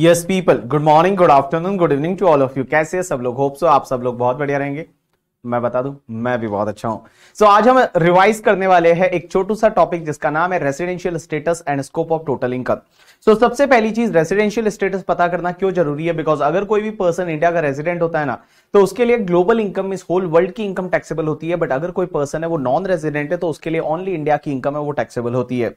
yes people good morning good afternoon good evening to all of you कैसे सब लोग hope so आप सब लोग बहुत बढ़िया रहेंगे मैं बता दूं मैं भी बहुत अच्छा हूं सो so, आज हम रिवाइज करने वाले हैं एक छोटू सा टॉपिक जिसका नाम है residential status and scope of total income so सबसे पहली चीज रेसिडेंशियल स्टेटस पता करना क्यों जरूरी है बिकॉज अगर कोई भी पर्सन इंडिया का रेजिडेंट होता है ना तो उसके लिए ग्लोबल इनकम इस होल वर्ल्ड की इनकम टैक्सेबल होती है बट अगर कोई पर्सन है वो नॉन रेजिडेंट है तो उसके लिए ओनली इंडिया की इनकम है वो टैक्सेबल होती है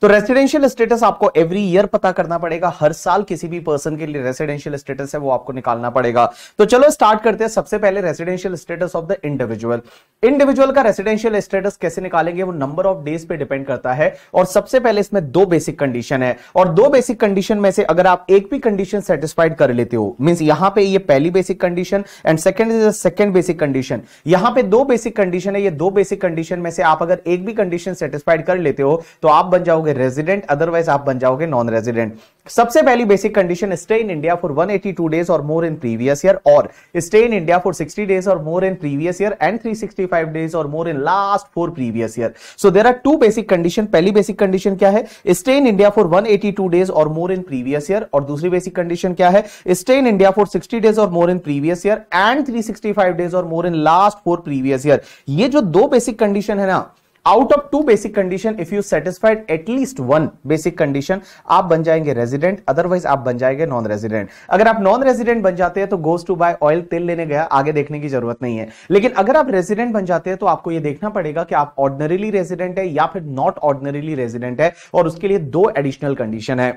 तो रेसिडेंशियल स्टेटस आपको एवरी ईयर पता करना पड़ेगा हर साल किसी भी पर्सन के लिए रेसिडेंशियल स्टेटस है वो आपको निकालना पड़ेगा तो चलो स्टार्ट करते हैं सबसे पहले residential status of the individual individual का रेसिडेंशियल स्टेटस कैसे निकालेंगे वो नंबर ऑफ डेज पे डिपेंड करता है और सबसे पहले इसमें दो बेसिक कंडीशन है और दो बेसिक कंडीशन में से अगर आप एक भी कंडीशन सेटिस्फाइड कर लेते हो मीन यहां पर पहली basic condition and second is second basic condition यहां पे दो बेसिक कंडीशन है ये दो बेसिक कंडीशन में से आप अगर एक भी कंडीशन सेटिस्फाइड कर लेते हो तो आप बन जाओगे रेजिडेंट अदरवाइज आप बन जाओगे नॉन रेजिडेंट सबसे पहली basic condition stay in India for 182 days और मोर इन प्रीवियस ईयर और stay in India for 60 days और more in previous year and 365 days और more in last four previous year so there are two basic condition पहली basic condition क्या है stay in India for 182 days और more in previous year और दूसरी basic condition क्या है stay in India for 60 days और more in previous year and 365 days और more in last four previous year ये जो दो बेसिक कंडीशन है ना out of two basic condition if you satisfied at least one basic condition आप बन जाएंगे रेजिडेंट अदरवाइज आप बन जाएंगे नॉन रेजिडेंट अगर आप नॉन रेजिडेंट बन जाते हैं तो गोस टू बाय ऑयल तेल लेने गया आगे देखने की जरूरत नहीं है लेकिन अगर आप रेजिडेंट बन जाते हैं तो आपको यह देखना पड़ेगा कि आप ऑर्डनरीली रेजिडेंट है या फिर नॉट ऑर्डनरीली रेजिडेंट है और उसके लिए दो एडिशनल कंडीशन है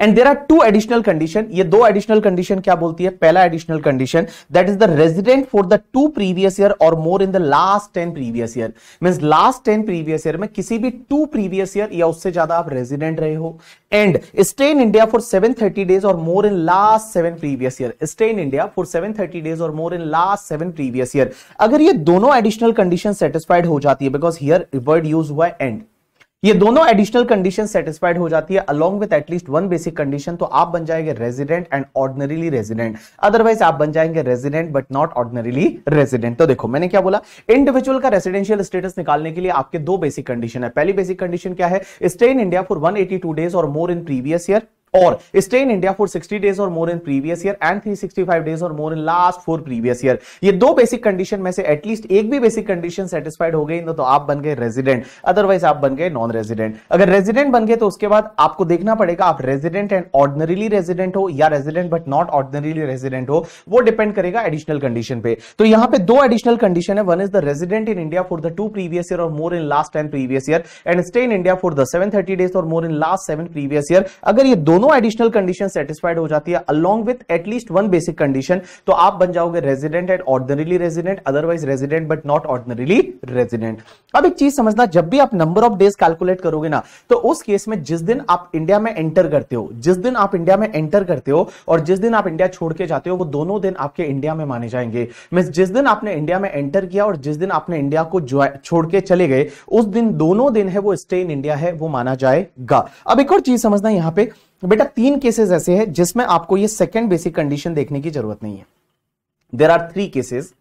and there are two additional condition ये दो एडिशनल कंडीशन क्या बोलती है पहला additional condition that is the resident for the two previous year और more in the last ten previous year mean last ten previous year में किसी भी टू प्रीवियस ईयर या उससे ज्यादा आप रेजिडेंट रहे हो and stay in India for seven thirty days और more in last seven previous year stay in India for seven thirty days और more in last seven previous year अगर ये दोनों एडिशनल कंडीशन सेटिस्फाइड हो जाती है बिकॉज हियर वर्ड यूज हुआ and ये दोनों एडिशनल कंडीशन सेटिस्फाइड हो जाती है along with at least one basic condition तो आप बन जाएंगे resident and ordinarily resident otherwise आप बन जाएंगे resident but not ordinarily resident तो देखो मैंने क्या बोला इंडिविजुअल का रेजिडेंशियल स्टेटस निकालने के लिए आपके दो बेसिक कंडीशन है पहली बेसिक कंडीशन क्या है stay in India for one days और मोर इन प्रीवियस ईयर और stay in India for 60 days और more in previous year and 365 days और more in last four previous year ये दो बेसिक कंडीशन में से एटलीस्ट एक भी बेसिक कंडीशन सेटिस्फाइड हो गई तो आप बन गए रेजिडेंट अदरवाइज आप बन गए नॉन रेजिडेंट अगर रेजिडेंट बन गए तो उसके बाद आपको देखना पड़ेगा आप रेजिडेंट एंड ऑर्डनरीली रेजिडेंट हो या resident but not ordinarily resident हो वो डिपेंड करेगा एडिशनल कंडीशन पे तो यहां पे दो एडिशनल कंडीशन है one is the resident in India for the two previous year और more in last ten previous year and stay in India for the seven thirty days और more in last seven previous year अगर ये दोनों दोनों additional condition satisfied हो जाती है along with at least one basic condition तो आप बन जाओगे resident and ordinarily resident otherwise resident but not ordinarily resident अब एक चीज समझना जब भी आप नंबर ऑफ डेज कैलकुलेट करोगे ना तो उस केस में जिस दिन आप इंडिया में एंटर करते हो जिस दिन आप इंडिया में एंटर करते हो और जिस दिन आप इंडिया छोड़ के जाते हो वो दोनों दिन आपके इंडिया में माने जाएंगे मीन जिस दिन आपने इंडिया में एंटर किया और जिस दिन आपने इंडिया को छोड़ के चले गए उस दिन दोनों दिन है वो स्टे इन इंडिया है वो माना जाएगा अब एक और चीज समझना यहां पे बेटा तीन केसेस ऐसे हैं जिसमें आपको ये सेकेंड बेसिक कंडीशन देखने की जरूरत नहीं है there are three cases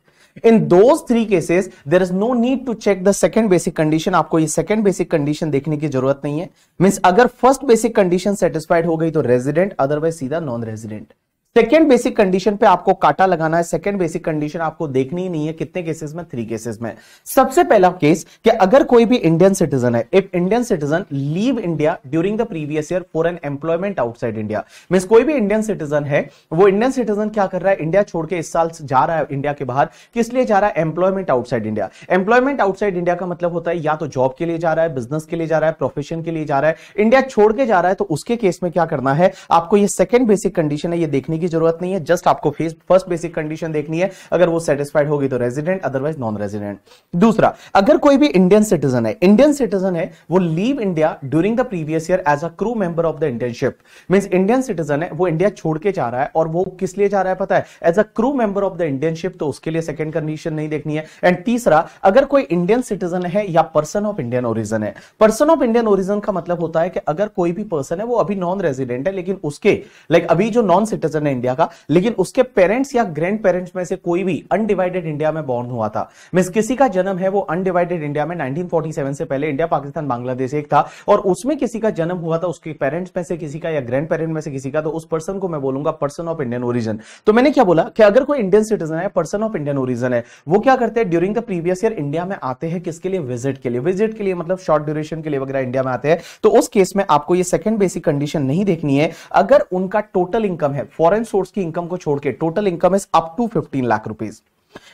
in those three cases there is no need to check the second basic condition आपको ये सेकेंड बेसिक कंडीशन देखने की जरूरत नहीं है मीन्स अगर फर्स्ट बेसिक कंडीशन सेटिस्फाइड हो गई तो रेजिडेंट अदरवाइज सीधा non resident second basic condition पे आपको काटा लगाना है सेकेंड बेसिक कंडीशन आपको देखनी ही नहीं है कितने केसेस में थ्री केसेस में सबसे पहला केस कि अगर कोई भी इंडियन सिटीजन है if Indian citizen leave India during the previous year for an employment outside India mean कोई भी इंडियन सिटीजन है वो इंडियन सिटीजन क्या कर रहा है इंडिया छोड़ के इस साल जा रहा है इंडिया के बाहर किस लिए जा रहा है employment outside India employment outside India का मतलब होता है या तो जॉब के लिए जा रहा है बिजनेस के लिए जा रहा है प्रोफेशन के लिए जा रहा है इंडिया छोड़ के जा रहा है तो उसके केस में क्या करना है आपको ये सेकेंड बेसिक कंडीशन है ये देखने की की जरूरत नहीं है जस्ट आपको फर्स्ट बेसिक कंडीशन देखनी है अगर वो सेटिस्फाइड होगी तो रेजिडेंट अदरवाइज नॉन रेजिडेंट दूसरा अगर कोई भी इंडियन सिटीजन है इंडियन सिटीजन है वो leave India during the previous year as a crew member of the internship means Indian citizen है वो इंडिया छोड़ के जा रहा है और वो किस लिए जा रहा है पता है as a crew member of the Indian ship तो उसके लिए सेकंड कंडीशन नहीं देखनी है एंड तीसरा अगर कोई इंडियन सिटीजन है या पर्सन ऑफ इंडियन ओरिजन है पर्सन ऑफ इंडियन ओरिजन का मतलब होता है कि अगर कोई भी पर्सन है वो अभी नॉन रेजिडेंट है लेकिन उसके लाइक like अभी जो नॉन सिटीजन है इंडिया का लेकिन उसके पेरेंट्स या ग्रैंड पेरेंट्स में से कोई भी अनडिवाइडेड इंडिया में बॉर्न हुआ था मिस किसी का जन्म है वो अनडिवाइडेड इंडिया में 1947 से पहले इंडिया पाकिस्तान बांग्लादेश एक था और उसमें किसी का जन्म हुआ था उसके पेरेंट्स में से किसी का या ग्रैंड पेरेंट में से किसी का तो उस पर्सन को मैं बोलूंगा पर्सन ऑफ इंडियन ओरिजन तो मैंने क्या बोला कि अगर कोई इंडियन सिटीजन है पर्सन ऑफ इंडियन ओरिजन है वो क्या करते हैं during the previous year India में आते हैं किसके लिए विजिट के लिए विजिट के लिए मतलब शॉर्ट ड्यूरेशन के लिए वगैरह इंडिया में आते हैं तो उस केस में आपको ये सेकंड बेसिक कंडीशन नहीं देखनी है अगर उनका टोटल इनकम है फॉरन फॉरेन सोर्स की इनकम को छोड़ के total income is up to fifteen lakh rupees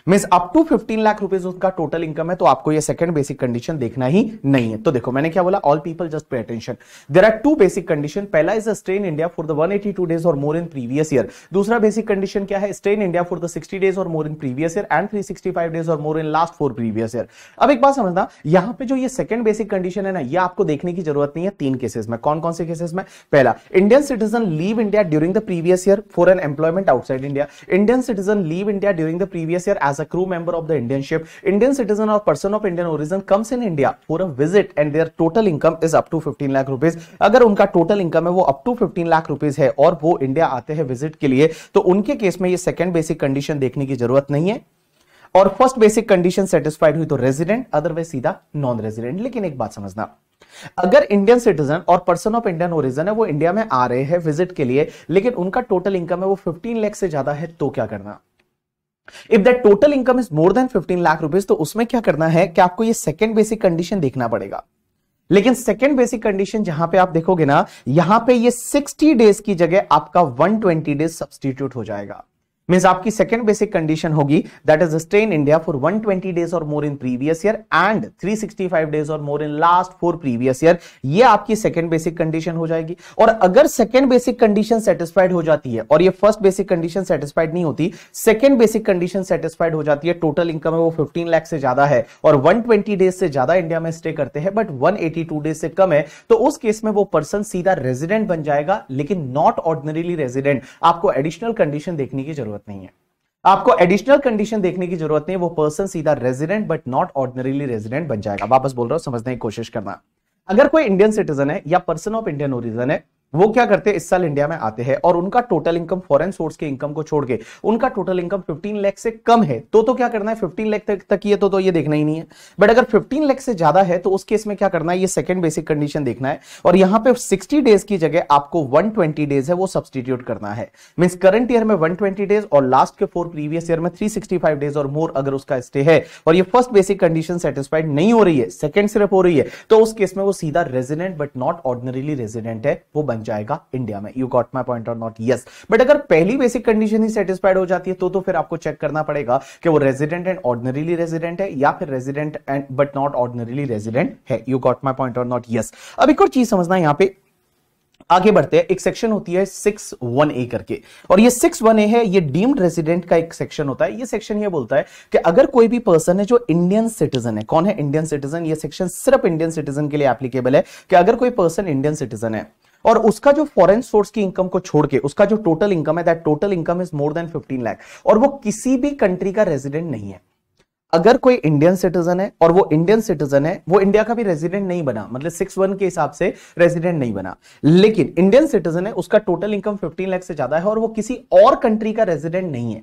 mean up to fifteen lakh rupees उनका टोटल इनकम है तो आपको ये सेकंड बेसिक कंडीशन देखना ही नहीं है तो देखो मैंने क्या बोला all people just pay attention there are two basic condition पहला is stay in India for the two days और मोर इन प्रीवियस ईयर दूसरा बेसिक कंडीशन क्या है stay in India for the sixty days और more in previous year and five days और more in last four previous year अब एक बात समझना यहां पे जो ये सेकंड बेसिक कंडीशन है ना ये आपको देखने की जरूरत नहीं है तीन केसेस में कौन कौन से केसेस में पहला Indian citizen leave India during the previous year for an employment outside India Indian citizen leave India during the previous year as a crew member of the Indian ship Indian citizen और person of Indian origin comes in India for a visit and their total income is up to 15 lakh rupees अगर उनका total income है वो up to 15 lakh rupees है और वो India आते हैं विजिट के लिए तो उनके केस में ये सेकंड बेसिक कंडीशन देखने की जरूरत नहीं है और फर्स्ट बेसिक कंडीशन सेटिस्फाइड हुई तो रेजिडेंट अदरवाइज सीधा नॉन रेजिडेंट लेकिन एक बात समझना अगर इंडियन सिटीजन और पर्सन ऑफ इंडियन ओरिजन है वो इंडिया में आ रहे हैं विजिट के लिए लेकिन उनका टोटल इनकम है वो 15 लाख से ज्यादा है तो क्या करना if that total income is more than 15 lakh rupees तो उसमें क्या करना है कि आपको ये सेकेंड बेसिक कंडीशन देखना पड़ेगा लेकिन सेकेंड बेसिक कंडीशन जहां पे आप देखोगे ना यहां पे ये 60 डेज की जगह आपका 120 डेज सब्सटीट्यूट हो जाएगा मीन्स आपकी सेकेंड बेसिक कंडीशन होगी that is stay in India for 120 days और more in previous year and 365 days और more in last four previous year ये आपकी सेकेंड बेसिक कंडीशन हो जाएगी और अगर सेकेंड बेसिक कंडीशन सेटिस्फाइड हो जाती है और ये फर्स्ट बेसिक कंडीशन सेटिस्फाइड नहीं होती सेकेंड बेसिक कंडीशन सेटिस्फाइड हो जाती है टोटल इनकम है वो फिफ्टीन लैख से ज्यादा है और वन डेज से ज्यादा इंडिया में स्टे करते हैं बट वन डेज से कम है तो उस केस में वो पर्सन सीधा रेजिडेंट बन जाएगा लेकिन नॉट ऑर्डिनरीली रेजिडेंट आपको एडिशनल कंडीशन देखने की जरूरत जरूरत नहीं है आपको एडिशनल कंडीशन देखने की जरूरत नहीं है वो पर्सन सीधा resident but not ordinarily resident बन जाएगा वापस बोल रहा हूँ समझने की कोशिश करना अगर कोई इंडियन सिटीजन है या पर्सन ऑफ इंडियन ओरिजन है वो क्या करते हैं इस साल इंडिया में आते हैं और उनका टोटल इनकम फॉरेन सोर्स के इनकम को छोड़ के उनका टोटल इनकम 15 लाख से कम है तो तो क्या करना है 15 लाख तक तक ये तो तो ये देखना ही नहीं है बट अगर 15 लाख से ज्यादा है तो उस केस में क्या करना है ये सेकंड बेसिक कंडीशन देखना है और यहाँ पे 60 डेज की जगह आपको 120 डेज है वो सब्सटीट्यूट करना है मीन्स करंट ईयर में 120 डेज और लास्ट के फोर प्रीवियस ईयर में 365 डेज और मोर अगर उसका स्टे है और ये फर्स्ट बेसिक कंडीशन सेटिस्फाइड नहीं हो रही है सेकंड सिर्फ हो रही है तो उस केस में वो सीधा resident but not ordinarily resident है वो बन पहुंच जाएगा इंडिया में यू गॉट माई पॉइंट और नॉट यस बट अगर पहली बेसिक कंडीशन ही सेटिस्फाइड हो जाती है तो तो फिर आपको चेक करना पड़ेगा कि वो रेजिडेंट एंड ऑर्डनरीली रेजिडेंट है या फिर resident and but not ordinarily resident है यू गॉट माई पॉइंट और नॉट यस अब एक और चीज समझना यहाँ पे आगे बढ़ते हैं एक सेक्शन होती है सिक्स वन ए करके और ये सिक्स वन ए है ये डीम्ड रेजिडेंट का एक सेक्शन होता है ये सेक्शन ये बोलता है कि अगर कोई भी पर्सन है जो इंडियन सिटीजन है कौन है इंडियन सिटीजन ये सेक्शन सिर्फ इंडियन सिटीजन के लिए एप्लीकेबल है कि अगर कोई पर्सन इंडियन सिटीजन है और उसका जो फॉरेन सोर्स की इनकम को छोड़ के उसका जो टोटल इनकम है that total income is more than 15 lakh और वो किसी भी कंट्री का रेजिडेंट नहीं है अगर कोई इंडियन सिटीजन है और वो इंडियन सिटीजन है वो इंडिया का भी रेजिडेंट नहीं बना मतलब सिक्स वन के हिसाब से रेजिडेंट नहीं बना लेकिन इंडियन सिटीजन है उसका टोटल इनकम 15 लाख से ज्यादा है और वो किसी और कंट्री का रेजिडेंट नहीं है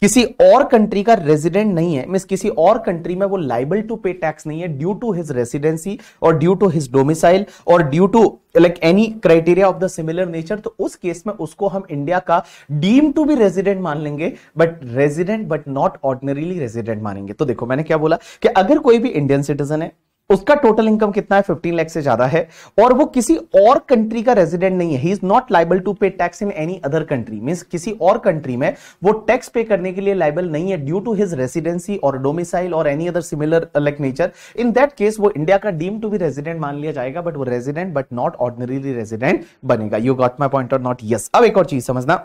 किसी और कंट्री का रेजिडेंट नहीं है मीन किसी और कंट्री में वो लाइबल टू पे टैक्स नहीं है due to his residency or due to his domicile or due to like any criteria of the similar nature तो उस केस में उसको हम इंडिया का डीम टू बी रेजिडेंट मान लेंगे but resident but not ordinarily resident मानेंगे तो देखो मैंने क्या बोला कि अगर कोई भी इंडियन सिटीजन है उसका टोटल इनकम कितना है फिफ्टीन लाख से ज्यादा है और वो किसी और कंट्री का रेजिडेंट नहीं है he is not liable to pay tax in any other country mean किसी और कंट्री में वो टैक्स पे करने के लिए लाइबल नहीं है due to his residency or domicile or any other similar like nature in that case वो इंडिया का डीम टू बी रेजिडेंट मान लिया जाएगा बट वो resident but not ordinarily resident बनेगा यू गॉट माई पॉइंट और नॉट यस अब एक और चीज समझना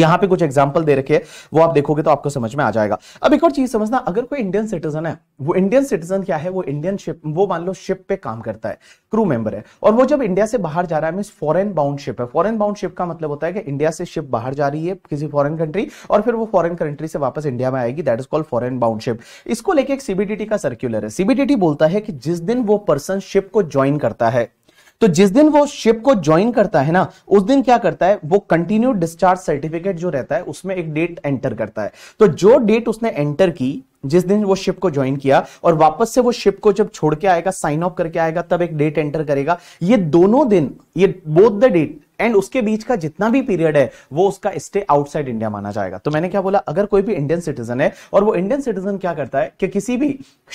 यहां पे कुछ एग्जाम्पल दे रखे हैं वो आप देखोगे तो आपको समझ में आ जाएगा अब एक और चीज समझना अगर कोई इंडियन सिटीजन है वो इंडियन सिटीजन क्या है वो इंडियन शिप वो मान लो शिप पे काम करता है क्रू मेंबर है और वो जब इंडिया से बाहर जा रहा है मीन फॉरन बाउंड शिप है फॉरन बाउंड शिप का मतलब होता है कि इंडिया से शिप बाहर जा रही है किसी फॉरन कंट्री और फिर वो फॉरन कंट्री से वापस इंडिया में आएगी that is called foreign bound ship इसको लेकर एक सीबीडीटी का सर्क्यूलर है सीबीडीटी बोलता है कि जिस दिन वो पर्सन शिप को ज्वाइन करता है तो जिस दिन वो शिप को ज्वाइन करता है ना उस दिन क्या करता है वो कंटिन्यू डिस्चार्ज सर्टिफिकेट जो रहता है उसमें एक डेट एंटर करता है तो जो डेट उसने एंटर की जिस दिन वो शिप को ज्वाइन किया और वापस से वो शिप को जब छोड़ के आएगा साइन ऑफ करके आएगा तब एक डेट एंटर करेगा ये दोनों दिन ये बोथ द डेट एंड उसके बीच का जितना भी पीरियड है वो उसका स्टे आउटसाइड इंडिया माना जाएगा तो मैंने क्या बोला अगर कोई भी इंडियन सिटीजन है और वो इंडियन सिटीजन क्या करता है कि किसी भी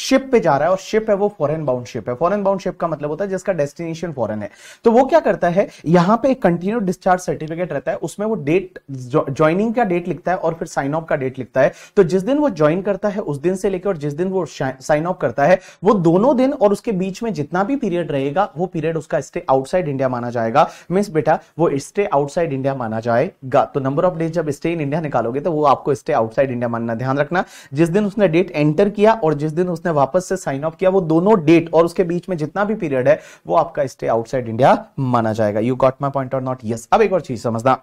शिप पे जा रहा है और शिप है वो फॉरेन बाउंड शिप है फॉरेन बाउंड शिप का मतलब होता है जिसका डेस्टिनेशन फॉरेन है तो वो क्या करता है यहां पे एक कंटिन्यू डिस्चार्ज सर्टिफिकेट रहता है उसमें वो डेट ज्वाइनिंग का डेट लिखता है और फिर साइन ऑफ का डेट लिखता है तो जिस दिन वो ज्वाइन करता है उस दिन से लेकर जिस दिन वो साइन ऑफ करता है वो दोनों दिन और उसके बीच में जितना भी पीरियड रहेगा वो पीरियड उसका स्टे आउटसाइड इंडिया माना जाएगा मीन बेटा वो स्टे आउटसाइड इंडिया माना जाएगा तो नंबर ऑफ डेज जब स्टे इन इंडिया निकालोगे तो वो आपको स्टे आउटसाइड इंडिया मानना ध्यान रखना जिस दिन उसने डेट एंटर किया और जिस दिन उसने वापस से साइन ऑफ किया वो दोनों डेट और उसके बीच में जितना भी पीरियड है वो आपका स्टे आउटसाइड इंडिया माना जाएगा यू गॉट माई पॉइंट और नॉट यस अब एक और चीज समझना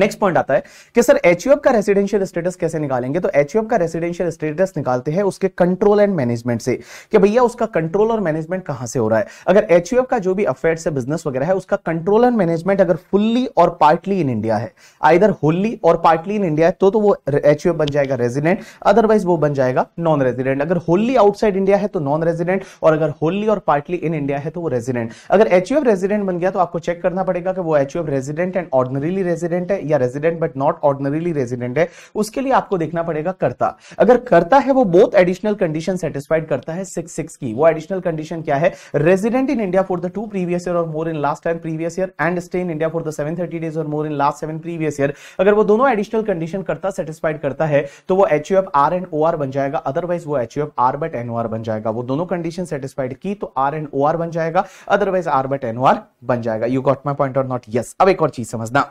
नेक्स्ट पॉइंट आता है कि सर एच का रेसिडेंशियल स्टेटस कैसे निकालेंगे तो एच का रेसिडेंशियल स्टेटस निकालते हैं उसके कंट्रोल एंड मैनेजमेंट से कि भैया उसका कंट्रोल और मैनेजमेंट कहां से हो रहा है अगर एच का जो भी अफेयर से बिजनेस वगैरह है उसका कंट्रोल एंड मैनेजमेंट अगर fully or partly in India है either wholly or partly in India है तो तो वो एच बन जाएगा रेजिडेंट अदरवाइज वो बन जाएगा नॉन रेजिडेंट अगर होल्ली आउटसाइड इंडिया है तो नॉन रेजिडेंट और अगर होल्ली और पार्टली इन इंडिया है तो वो रेजिडेंट अगर एच रेजिडेंट बन गया तो आपको चेक करना पड़ेगा कि वो H resident and ordinarily resident है या resident but not ordinarily resident है उसके लिए आपको देखना पड़ेगा करता अगर करता है वो बोथ एडिशनल कंडीशन सेटिस्फाइड करता है सिक्स सिक्स की वो एडिशनल कंडीशन क्या है resident in India for the two previous year और more in last time previous year and stay in India for the seven thirty days और more in last seven previous year अगर वो दोनों additional condition करता satisfied करता है तो वो H R and O R बन जाएगा अदरवाइज वो H R but N R बन जाएगा वो दोनों कंडीशन सेटिस्फाइड की तो आर एंड ओ आर बन जाएगा otherwise R but N R बन जाएगा यू गॉट माई पॉइंट और नॉट यस अब एक और चीज समझना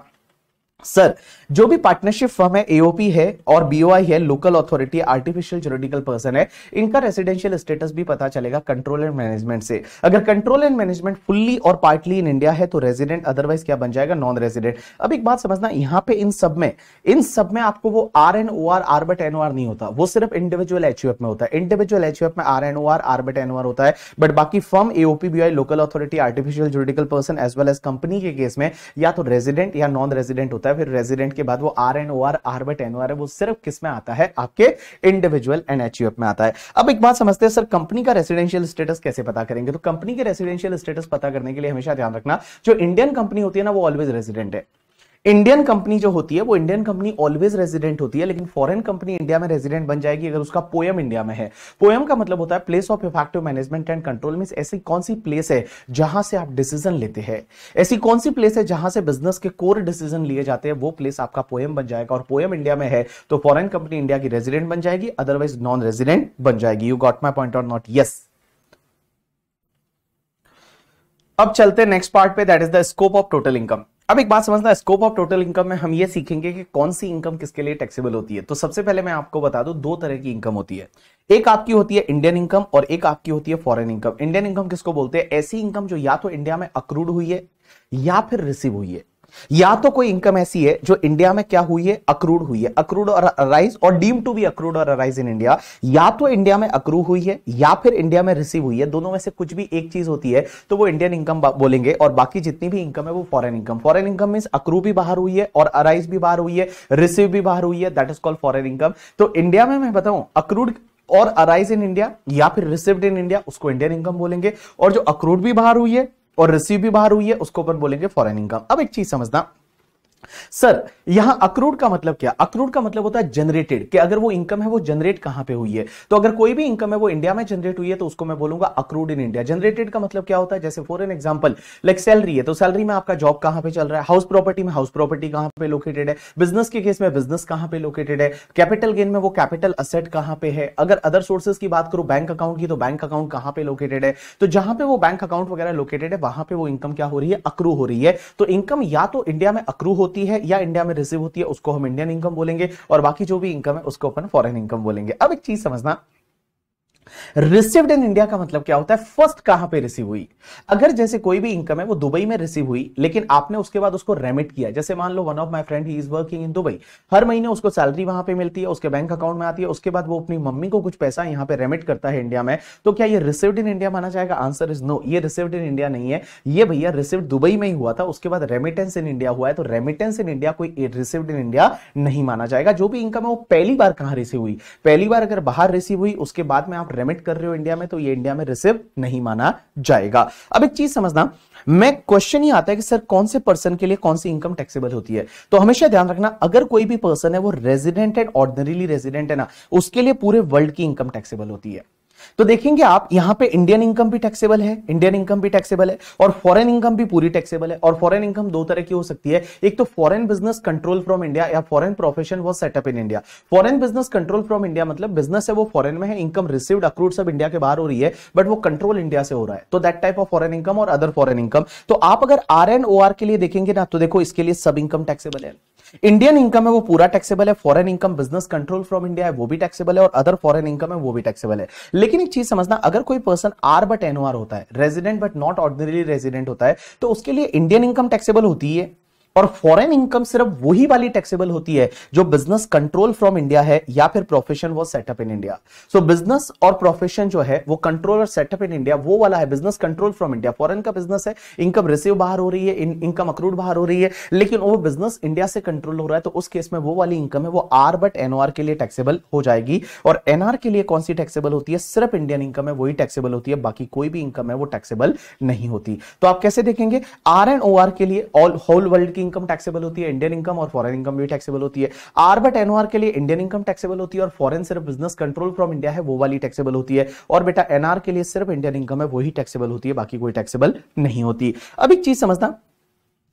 सर जो भी पार्टनरशिप फर्म है एओपी है और बीओआई है local authority artificial juridical person है इनका रेसिडेंशियल स्टेटस भी पता चलेगा कंट्रोल एंड मैनेजमेंट से अगर control and management fully or partly in India है तो रेजिडेंट अदरवाइज क्या बन जाएगा नॉन रेजिडेंट अब एक बात समझना यहां पे इन सब में इन सब में आपको वो R N O R R but N O R नहीं होता वो सिर्फ इंडिविजुअल एच में होता है इंडिविजुअल एच में R N O R R but N O R होता है बट बाकी firm AOP BOI local authority artificial juridical person as well as company के केस में या तो रेजिडेंट या नॉन रेजिडेंट होता है होता है फिर रेजिडेंट के बाद वो R N O R R but N O R है वो सिर्फ किस में आता है आपके इंडिविजुअल एन एच में आता है अब एक बात समझते हैं सर कंपनी का रेसिडेंशियल स्टेटस कैसे पता करेंगे तो कंपनी के रेसिडेंशियल स्टेटस पता करने के लिए हमेशा ध्यान रखना जो इंडियन कंपनी होती है ना वो ऑलवेज रेजिडेंट है इंडियन कंपनी जो होती है वो इंडियन कंपनी ऑलवेज रेजिडेंट होती है लेकिन फॉरेन कंपनी इंडिया में रेजिडेंट बन जाएगी अगर उसका पोयम इंडिया में है पोयम का मतलब होता है place of effective management and control mean ऐसी कौन सी प्लेस है जहां से आप डिसीजन लेते हैं ऐसी कौन सी प्लेस है जहां से बिजनेस के कोर डिसीजन लिए जाते हैं वो प्लेस आपका पोयम बन जाएगा और पोयम इंडिया में है तो फॉरन कंपनी इंडिया की रेजिडेंट बन जाएगी अदरवाइज नॉन रेजिडेंट बन जाएगी यू गॉट माई पॉइंट और नॉट यस अब चलते नेक्स्ट पार्ट पे that is the scope of total income अब एक बात समझना स्कोप ऑफ टोटल इनकम में हम ये सीखेंगे कि कौन सी इनकम किसके लिए टैक्सेबल होती है तो सबसे पहले मैं आपको बता दूं दो तरह की इनकम होती है एक आपकी होती है इंडियन इनकम और एक आपकी होती है फॉरेन इनकम इंडियन इनकम किसको बोलते हैं ऐसी इनकम जो या तो इंडिया में अक्रूड हुई है या फिर रिसीव हुई है या तो कोई इनकम ऐसी है जो इंडिया में क्या हुई है अक्रूड हुई है अक्रूड और arise or deem to be accrued और अराइज इन इंडिया या तो इंडिया में अक्रू हुई है या फिर इंडिया में रिसीव हुई है दोनों में से कुछ भी एक चीज होती है तो वो इंडियन इनकम बोलेंगे और बाकी जितनी भी इनकम है वो foreign income foreign income mean accrue भी बाहर हुई है और अराइज भी बाहर हुई है रिसीव भी बाहर हुई है that is called foreign income तो इंडिया में मैं बताऊं अक्रूड और अराइज इन इंडिया या फिर रिसिप्ट इन इंडिया उसको इंडियन इनकम बोलेंगे और जो अक्रूड भी बाहर हुई है और रिसीव भी बाहर हुई है उसको अपन बोलेंगे फॉरेन इनकम अब एक चीज समझना सर यहां अक्रूड का मतलब क्या अक्रूड का मतलब होता है जनरेटेड कि अगर वो इनकम है वो जनरेट कहां पे हुई है तो अगर कोई भी इनकम है वो इंडिया में जनरेट हुई है तो उसको मैं बोलूंगा अक्रूड इन इंडिया जनरेटेड का मतलब क्या होता है जैसे for an example like salary है तो सैलरी में आपका जॉब कहां पे चल रहा है हाउस प्रॉपर्टी में हाउस प्रॉपर्टी कहां पे लोकेटेड है बिजनेस के केस में बिजनेस कहां पे लोकेटेड है कैपिटल गेन में वो कैपिटल असेट कहां पे है अगर अदर सोर्सेज की बात करूं बैंक अकाउंट की तो बैंक अकाउंट कहां पे लोकेटेड है तो जहां पे वो बैंक अकाउंट वगैरह लोकेटेड है वहां पे वो इनकम क्या हो रही है अक्रू हो रही है तो इनकम या तो इंडिया में अक्रू होती होती है या इंडिया में रिसीव होती है उसको हम इंडियन इनकम बोलेंगे और बाकी जो भी इनकम है उसको अपन फॉरन इनकम बोलेंगे अब एक चीज समझना रिसीव्ड इन इंडिया का मतलब क्या होता है फर्स्ट कहां पे रिसीव हुई अगर जैसे कोई भी इनकम है वो दुबई में रिसीव हुई लेकिन आपने उसके बाद उसको रेमिट किया जैसे मान लो one of my friend he is working in Dubai हर महीने उसको सैलरी वहां पे मिलती है उसके बैंक अकाउंट में आती है उसके बाद वो अपनी मम्मी को कुछ पैसा यहां पर रेमिट करता है इंडिया में तो क्या ये रिसीव्ड इन इंडिया माना जाएगा आंसर इज नो ये रिसीव्ड इन इंडिया नहीं है ये भैया रिसीव्ड दुबई में ही हुआ था उसके बाद रेमिटेंस इन इंडिया हुआ है तो रेमिटेंस इन इंडिया कोई रिसीव्ड इन इंडिया नहीं माना जाएगा जो भी इनकम है वो पहली बार कहां रिसीव हुई पहली बार अगर बाहर रिसीव हुई उसके बाद में आप रेमिट कर रहे हो इंडिया में तो ये इंडिया में रिसीव नहीं माना जाएगा अब एक चीज समझना मैं क्वेश्चन ही आता है कि सर कौन से पर्सन के लिए कौन सी इनकम टैक्सेबल होती है तो हमेशा ध्यान रखना अगर कोई भी पर्सन है वो रेजिडेंट एंड ऑर्डनरीली रेजिडेंट है ना उसके लिए पूरे वर्ल्ड की इनकम टैक्सेबल होती है तो देखेंगे आप यहां पे इंडियन इनकम भी टैक्सेबल है इंडियन इनकम भी टैक्सेबल है और फॉरेन इनकम भी पूरी टैक्सेबल है और फॉरेन इनकम दो तरह की हो सकती है एक तो foreign business control from India या foreign profession was set up in India foreign business control from India मतलब बिजनेस है वो फॉरेन में है इनकम रिसीव्ड अक्रूड सब इंडिया के बाहर हो रही है बट वो कंट्रोल इंडिया से हो रहा है तो that type of foreign income और अदर फॉरन इनकम तो आप अगर आर एन ओ आर के लिए देखेंगे ना तो देखो इसके लिए सब इनकम टैक्सेबल है इंडियन इनकम है वो पूरा टैक्सेबल है foreign income business control from India है वो भी टैक्सेबल है और अदर फॉरेन इनकम है वो भी टैक्सेबल है लेकिन चीज समझना अगर कोई पर्सन आर बट एनओआर होता है resident but not ordinary resident होता है तो उसके लिए इंडियन इनकम टैक्सेबल होती है और फॉरेन इनकम सिर्फ वही वाली टैक्सेबल होती है जो बिजनेस कंट्रोल फ्रॉम इंडिया है या फिर प्रोफेशन वो set up in India so business और प्रोफेशन जो है वो कंट्रोल और सेटअप इन इंडिया वो वाला है business control from India foreign का बिजनेस है इनकम रिसीव बाहर हो रही है इनकम अक्रूड बाहर हो रही है लेकिन वो बिजनेस इंडिया से कंट्रोल हो रहा है तो उस केस में वो वाली इनकम है वो आर बट एनआर के लिए टैक्सेबल हो जाएगी और एनआर के लिए कौन सी टैक्सेबल होती है सिर्फ इंडियन इनकम है वही टैक्सेबल होती है बाकी कोई भी इनकम है वो टैक्सेबल नहीं होती तो आप कैसे देखेंगे आर एंड ओ के लिए ऑल होल वर्ल्ड की की इनकम टैक्सेबल होती है इंडियन इनकम और फॉरन इनकम भी टैक्सेबल होती है आर बट एनओआर के लिए इंडियन इनकम टैक्सेबल होती है और फॉरन सिर्फ बिजनेस कंट्रोल फ्रॉम इंडिया है वो वाली टैक्सेबल होती है और बेटा एनआर के लिए सिर्फ इंडियन इनकम है वही टैक्सेबल होती है बाकी कोई टैक्सेबल नहीं होती अब एक चीज समझना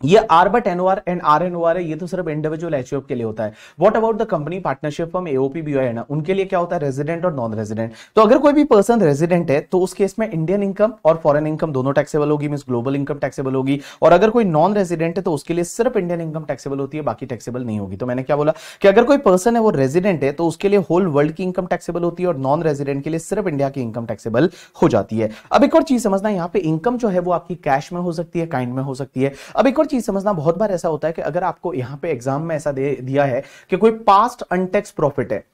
ये R but NOR and R NOR है ये तो सिर्फ इंडिविजुअल एच के लिए होता है what about the company partnership firm AOP बी ना उनके लिए क्या होता है रेजिडेंट और नॉन रेजिडेंट तो अगर कोई भी पर्सन रेजिडेंट है तो उस केस में इंडियन इनकम और फॉरन इनकम दोनों टैक्सेबल होगी मीन ग्लोबल इनकम टैक्सेबल होगी और अगर कोई नॉन रेजिडेंट है तो उसके लिए सिर्फ इंडियन इनकम टैक्सेबल होती है बाकी टैक्सेबल नहीं होगी तो मैंने क्या बोला कि अगर कोई पर्सन है वो रेजिडेंट है तो उसके लिए होल वर्ल्ड की इनकम टैक्सेबल होती है और नॉन रेजिडेंट के लिए सिर्फ इंडिया की इनकम टैक्सेबल हो जाती है अब एक और चीज समझना यहाँ पे इनकम जो है वो आपकी कैश में हो सकती है काइंड में हो सकती है अब एक और चीज समझना बहुत बार ऐसा होता है कि अगर आपको यहां पे एग्जाम में ऐसा दे दिया है कि कोई पास्ट अनटेक्स प्रॉफिट है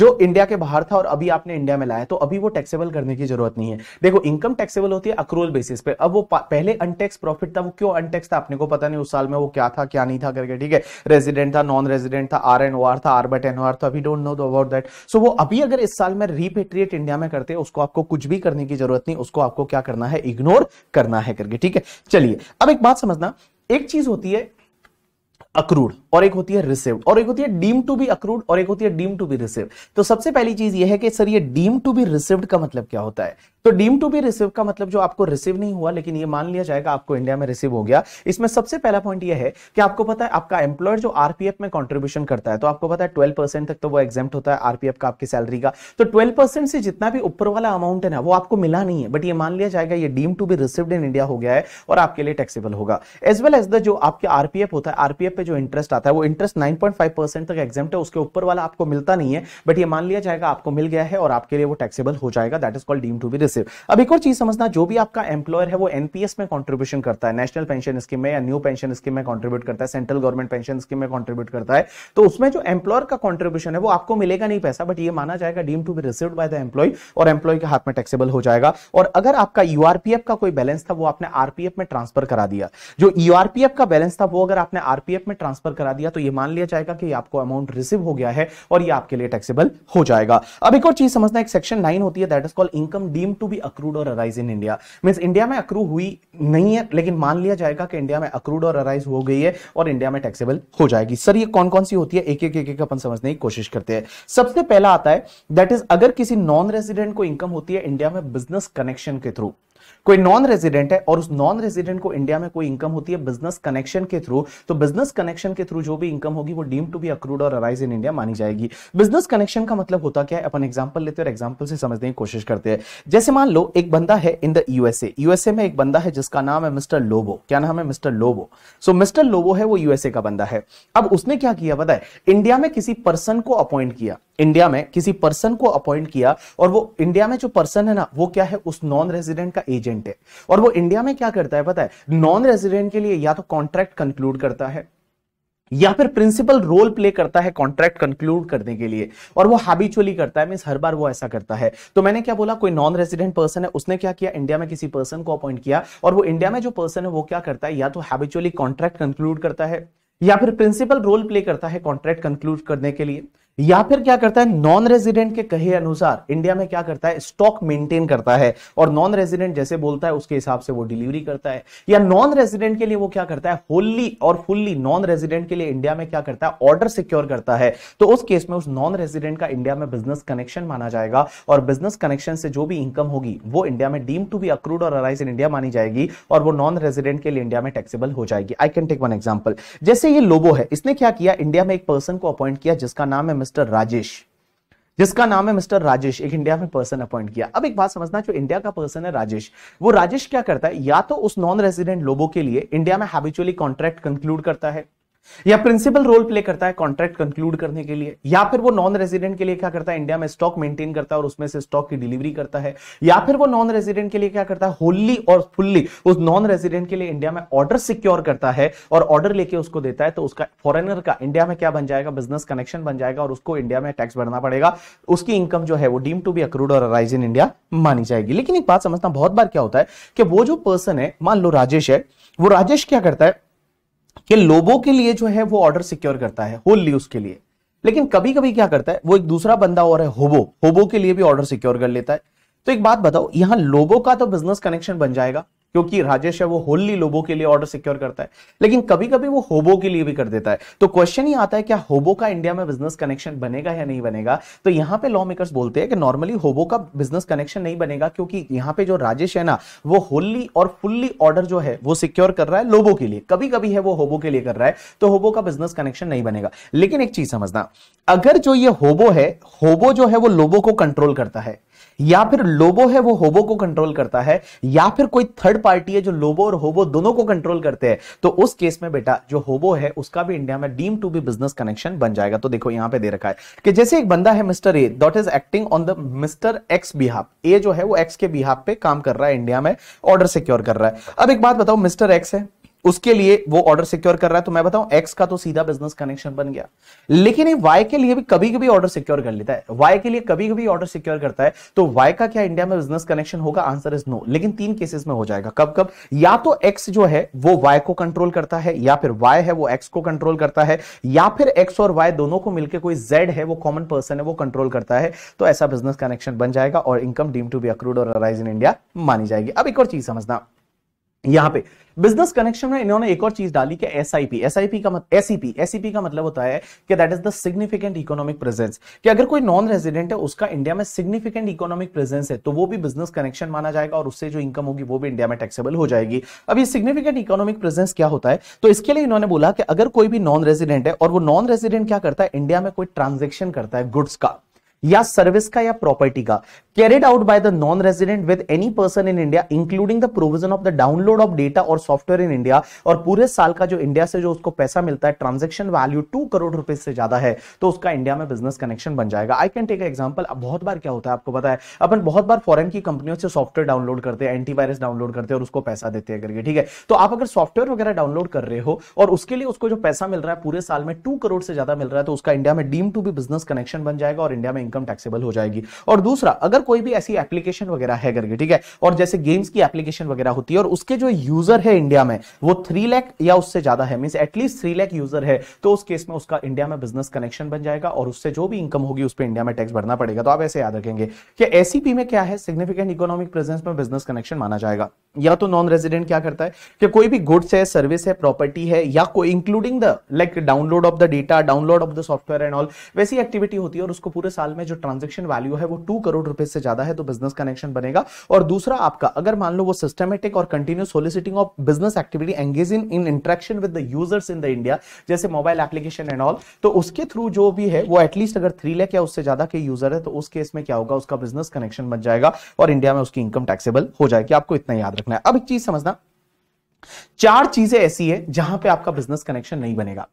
जो इंडिया के बाहर था और अभी आपने इंडिया में लाया तो अभी वो टैक्सेबल करने की जरूरत नहीं है देखो इनकम टैक्सेबल होती है अक्रोल बेसिस पे अब वो पहले अनटेक्स प्रॉफिट था वो क्यों अनटेक्स था अपने को पता नहीं उस साल में वो क्या था क्या नहीं था करके ठीक है रेजिडेंट था नॉन रेजिडेंट था आर एन ओ आर था R but N O R था we don't know about that so वो अभी अगर इस साल में रिपेट्रिएट इंडिया में करते उसको आपको कुछ भी करने की जरूरत नहीं उसको आपको क्या करना है इग्नोर करना है करके ठीक है चलिए अब एक बात समझना एक चीज होती है अक्रूड और एक होती है रिसिव्ड और एक होती है डीम टू बी अक्रूड और एक होती है डीम टू बी रिसिव्ड तो सबसे पहली चीज यह है कि सर ये डीम टू बी रिसिव्ड का मतलब क्या होता है तो डीम टू बी रिसिव का मतलब जो आपको रिसीव नहीं हुआ लेकिन ये मान लिया जाएगा आपको इंडिया में रिसीव हो गया इसमें सबसे पहला पॉइंट ये है कि आपको पता है आपका एम्प्लॉयर जो आरपीएफ में कंट्रीब्यूशन करता है तो आपको पता है ट्वेल्व परसेंट तक तो वो एग्जाम होता है आरपीएफ का आपकी सैलरी का तो ट्वेल्व परसेंट से जितना भी ऊपर वाला अमाउंट है ना वो आपको मिला नहीं है बट ये मान लिया जाएगा ये deem to be received in India हो गया है और आपके लिए टैक्सेबल होगा एज वेल एज द जो आपके आरपीएफ होता है आरपीएफ पे जो इंटरेस्ट आता है वो इंटरेस्ट 9.5 परसेंट तक एग्जाम है उसके ऊपर वाला आपको मिलता नहीं है बट ये मान लिया जाएगा आपको मिल गया है और आपके लिए वो टैक्सेबल हो जाएगा that is called deem to be receive अब एक और चीज समझना जो भी आपका एम्प्लॉयर है वो एनपीएस में कॉन्ट्रीब्यूशन करता है नेशनल पेंशन स्कीम में या न्यू पेंशन स्कीम में कॉन्ट्रीब्यूट करता है सेंट्रल गवर्नमेंट पेंशन स्कीम में कॉन्ट्रीब्यूट करता है तो उसमें जो एम्प्लॉयर का कॉन्ट्रीब्यूशन है वो आपको मिलेगा नहीं पैसा बट ये माना जाएगा deem to be receive by the employee और एम्प्लॉय के हाथ में टैक्सेबल हो जाएगा और अगर आपका यूआरपीएफ का कोई बैलेंस था वो आपने आरपीएफ में ट्रांसफर करा दिया जो यूआरपीएफ का बैलेंस था वो अगर आपने आरपीएफ में ट्रांसफर करा दिया तो ये मान लिया जाएगा कि आपको अमाउंट रिसीव हो गया है और ये आपके लिए टैक्सेबल हो जाएगा अब एक और चीज समझना एक सेक्शन नाइन होती है that is call income deem to be accrued और arise in India means India में अक्रू हुई नहीं है लेकिन मान लिया जाएगा कि इंडिया में अक्रूड और अराइज हो गई है और इंडिया में टैक्सेबल हो जाएगी सर ये कौन कौन सी होती है एक एक एक एक अपन समझने की कोशिश करते हैं सबसे पहला आता है दैट इज अगर किसी नॉन रेजिडेंट को इनकम होती है इंडिया में बिजनेस कनेक्शन के थ्रू कोई नॉन रेजिडेंट है और उस नॉन रेजिडेंट को इंडिया में कोई इनकम होती है बिजनेस कनेक्शन के थ्रू तो बिजनेस कनेक्शन के थ्रू जो भी इनकम होगी वो डीम टू बी अक्रूड और अराइज इन इंडिया मानी जाएगी बिजनेस कनेक्शन का मतलब होता क्या है अपन एग्जाम्पल लेते हैं और एग्जाम्पल से समझने की कोशिश करते हैं जैसे मान लो एक बंदा है इन द यूएसए यूएसए में एक बंदा है जिसका नाम है मिस्टर लोबो क्या नाम है mister Lobo so mister Lobo है वो यूएसए का बंदा है अब उसने क्या किया बताए इंडिया में किसी पर्सन को अपॉइंट किया इंडिया में किसी पर्सन को अपॉइंट किया और वो इंडिया में जो पर्सन है ना वो क्या है उस नॉन रेजिडेंट का एजेंट है और वो इंडिया में क्या करता है पता है नॉन रेजिडेंट के लिए या तो कॉन्ट्रैक्ट कंक्लूड करता है या फिर प्रिंसिपल रोल प्ले करता है कॉन्ट्रैक्ट कंक्लूड करने के लिए और वो हैबिचुअली करता है मीन हर बार वो ऐसा करता है तो मैंने क्या बोला कोई नॉन रेजिडेंट पर्सन है उसने क्या किया इंडिया में किसी पर्सन को अपॉइंट किया और वो इंडिया में जो पर्सन है वो क्या करता है या तो हैबिचुअली कॉन्ट्रैक्ट कंक्लूड करता है या फिर प्रिंसिपल रोल प्ले करता है कॉन्ट्रैक्ट कंक्लूड करने के लिए या फिर क्या करता है नॉन रेजिडेंट के कहे अनुसार इंडिया में क्या करता है स्टॉक मेंटेन करता है और नॉन रेजिडेंट जैसे बोलता है उसके हिसाब से वो डिलीवरी करता है या नॉन रेजिडेंट के लिए वो क्या करता है होली और फुल्ली नॉन रेजिडेंट के लिए इंडिया में क्या करता है ऑर्डर सिक्योर करता है तो उस केस में उस नॉन रेजिडेंट का इंडिया में बिजनेस कनेक्शन माना जाएगा और बिजनेस कनेक्शन से जो भी इनकम होगी वो इंडिया में डीम टू बी अक्रूड और अराइज इन इंडिया मानी जाएगी और वो नॉन रेजिडेंट के लिए इंडिया में टैक्सेबल हो जाएगी I can take one example जैसे ये लोबो है इसने क्या किया इंडिया में एक पर्सन को अपॉइंट किया जिसका नाम है मिस्टर राजेश जिसका नाम है मिस्टर राजेश एक इंडिया में पर्सन अपॉइंट किया अब एक बात समझना जो इंडिया का पर्सन है राजेश वो राजेश क्या करता है या तो उस नॉन रेजिडेंट लोगों के लिए इंडिया में हैबिचुअली कॉन्ट्रैक्ट कंक्लूड करता है या प्रिंसिपल रोल प्ले करता है कॉन्ट्रैक्ट कंक्लूड करने के लिए या फिर वो नॉन रेजिडेंट के लिए क्या करता है इंडिया में स्टॉक मेंटेन करता है और उसमें से स्टॉक की डिलीवरी करता है या फिर वो नॉन रेजिडेंट के लिए क्या करता है होली और फुल्ली उस नॉन रेजिडेंट के लिए इंडिया में ऑर्डर सिक्योर करता है और ऑर्डर लेके उसको देता है तो उसका फॉरेनर का इंडिया में क्या बन जाएगा बिजनेस कनेक्शन बन जाएगा और उसको इंडिया में टैक्स भरना पड़ेगा उसकी इनकम जो है वो डीम टू बी अक्रूड और अराइज इन इंडिया मानी जाएगी लेकिन एक बात समझना बहुत बार क्या होता है कि वो जो पर्सन है मान लो राजेश है वो राजेश क्या करता है कि लोबो के लिए जो है वो ऑर्डर सिक्योर करता है होल उसके लिए लेकिन कभी कभी क्या करता है वो एक दूसरा बंदा और है होबो होबो के लिए भी ऑर्डर सिक्योर कर लेता है तो एक बात बताओ यहां लोबो का तो बिजनेस कनेक्शन बन जाएगा क्योंकि राजेश है वो होली लोबो के लिए ऑर्डर सिक्योर करता है लेकिन कभी कभी वो होबो के लिए भी कर देता है तो क्वेश्चन ये आता है क्या होबो का इंडिया में बिजनेस कनेक्शन बनेगा या नहीं बनेगा तो यहां पे लॉ मेकर्स बोलते हैं कि नॉर्मली होबो का बिजनेस कनेक्शन नहीं बनेगा क्योंकि यहां पे जो राजेश है ना वो होली और फुल्ली ऑर्डर जो है वो सिक्योर कर रहा है लोबो के लिए कभी कभी है वो होबो के लिए कर रहा है तो होबो का बिजनेस कनेक्शन नहीं बनेगा लेकिन एक चीज समझना अगर जो ये होबो है होबो जो है वो लोबो को कंट्रोल करता है या फिर लोबो है वो होबो को कंट्रोल करता है या फिर कोई थर्ड पार्टी है जो लोबो और होबो दोनों को कंट्रोल करते हैं तो उस केस में बेटा जो होबो है उसका भी इंडिया में deem to be business connection बन जाएगा तो देखो यहां पे दे रखा है कि जैसे एक बंदा है mister A that is acting on the mister X behalf A जो है वो एक्स के बिहाफ पे काम कर रहा है इंडिया में ऑर्डर सिक्योर कर रहा है अब एक बात बताओ मिस्टर एक्स है उसके लिए वो ऑर्डर सिक्योर कर रहा है तो मैं बताऊं एक्स का तो सीधा बिजनेस कनेक्शन बन गया लेकिन ये वाई के लिए भी कभी कभी ऑर्डर सिक्योर कर लेता है वाई के लिए कभी कभी ऑर्डर सिक्योर करता है तो वाई का क्या इंडिया में बिजनेस कनेक्शन होगा आंसर इज नो लेकिन तीन केसेस में हो जाएगा कब कब या तो एक्स जो है वो वाई को कंट्रोल करता है या फिर वाई है वो एक्स को कंट्रोल करता है या फिर एक्स और वाई दोनों को मिलकर कोई जेड है वो कॉमन पर्सन है वो कंट्रोल करता है तो ऐसा बिजनेस कनेक्शन बन जाएगा और income deem to be accrued और अराइज इन इंडिया मानी जाएगी अब एक और चीज समझना यहां पे बिजनेस कनेक्शन में इन्होंने एक और चीज डाली कि S I P S I P का मत एसीपी एसीपी e e का मतलब होता है कि that is the significant economic presence कि अगर कोई नॉन रेजिडेंट है उसका इंडिया में सिग्निफिकेंट इकोनॉमिक प्रेजेंस है तो वो भी बिजनेस कनेक्शन माना जाएगा और उससे जो इनकम होगी वो भी इंडिया में टैक्सेबल हो जाएगी अब ये सिग्निफिकेंट इकोनॉमिक प्रेजेंस क्या होता है तो इसके लिए इन्होंने बोला कि अगर कोई भी नॉन रेजिडेंट है और वो नॉन रेजिडेंट क्या करता है इंडिया में कोई ट्रांजेक्शन करता है गुड्स का या सर्विस का या प्रॉपर्टी का carried out by the non resident with any person in India including the provision of the download of data और सॉफ्टवेयर इन इंडिया और पूरे साल का जो इंडिया से जो उसको पैसा मिलता है ट्रांजेक्शन वैल्यू टू करोड़ रुपए से ज्यादा है तो उसका इंडिया में बिजनेस कनेक्शन बन जाएगा आई कैन टेक एग्जाम्पल अब बहुत बार क्या होता है आपको पता है अपन बहुत बार फॉरन की कंपनियों से सॉफ्टवेयर डाउनलोड करते हैं एंटीवायरस डाउनलोड करते हैं और उसको पैसा देते हैं करके ठीक है तो आप अगर सॉफ्टवेयर वगैरह डाउनलोड कर रहे हो और उसके लिए उसको जो पैसा मिल रहा है पूरे साल में टू करोड़ से ज्यादा मिल रहा है तो उसका इंडिया में deem to be business connection बन जाएगा और इंडिया में इनकम टैक्सेबल हो जाएगी और दूसरा अगर कोई भी ऐसी एप्लीकेशन वगैरह है करके ठीक है और जैसे गेम्स की एप्लीकेशन वगैरह होती है और उसके जो यूजर है इंडिया में वो थ्री लैख या उससे ज्यादा है mean at least three lakh user है तो उस केस में उसका इंडिया में बिजनेस कनेक्शन बन जाएगा और उससे जो भी इनकम होगी उस पर इंडिया में टैक्स भरना पड़ेगा तो आप ऐसे याद रखेंगे कि एसीपी e में क्या है सिग्निफिकेंट इकोनॉमिक प्रेजेंस में बिजनेस कनेक्शन माना जाएगा या तो नॉन रेजिडेंट क्या करता है कि कोई भी गुड्स है सर्विस है प्रॉपर्टी है या कोई including the like download of the data download of the software and all वैसी एक्टिविटी होती है और उसको पूरे साल में जो ट्रांजेक्शन वैल्यू है वो टू करोड़ रुपए से ज्यादा है तो बिजनेस कनेक्शन बनेगा और दूसरा आपका अगर मान लो वो सिस्टमेटिक और continuous soliciting of business activity engage in in interaction with the users in the India जैसे मोबाइल एप्लीकेशन एंड ऑल तो उसके थ्रू जो भी है वो एटलीस्ट अगर थ्री लैक या उससे ज्यादा के यूजर है तो उस केस में क्या होगा उसका बिजनेस कनेक्शन बन जाएगा और इंडिया में उसकी इनकम टैक्सेबल हो जाएगी आपको इतना याद रखना है अब एक चीज समझना चार चीजें ऐसी है जहां पे आपका बिजनेस कनेक्शन नहीं बनेगा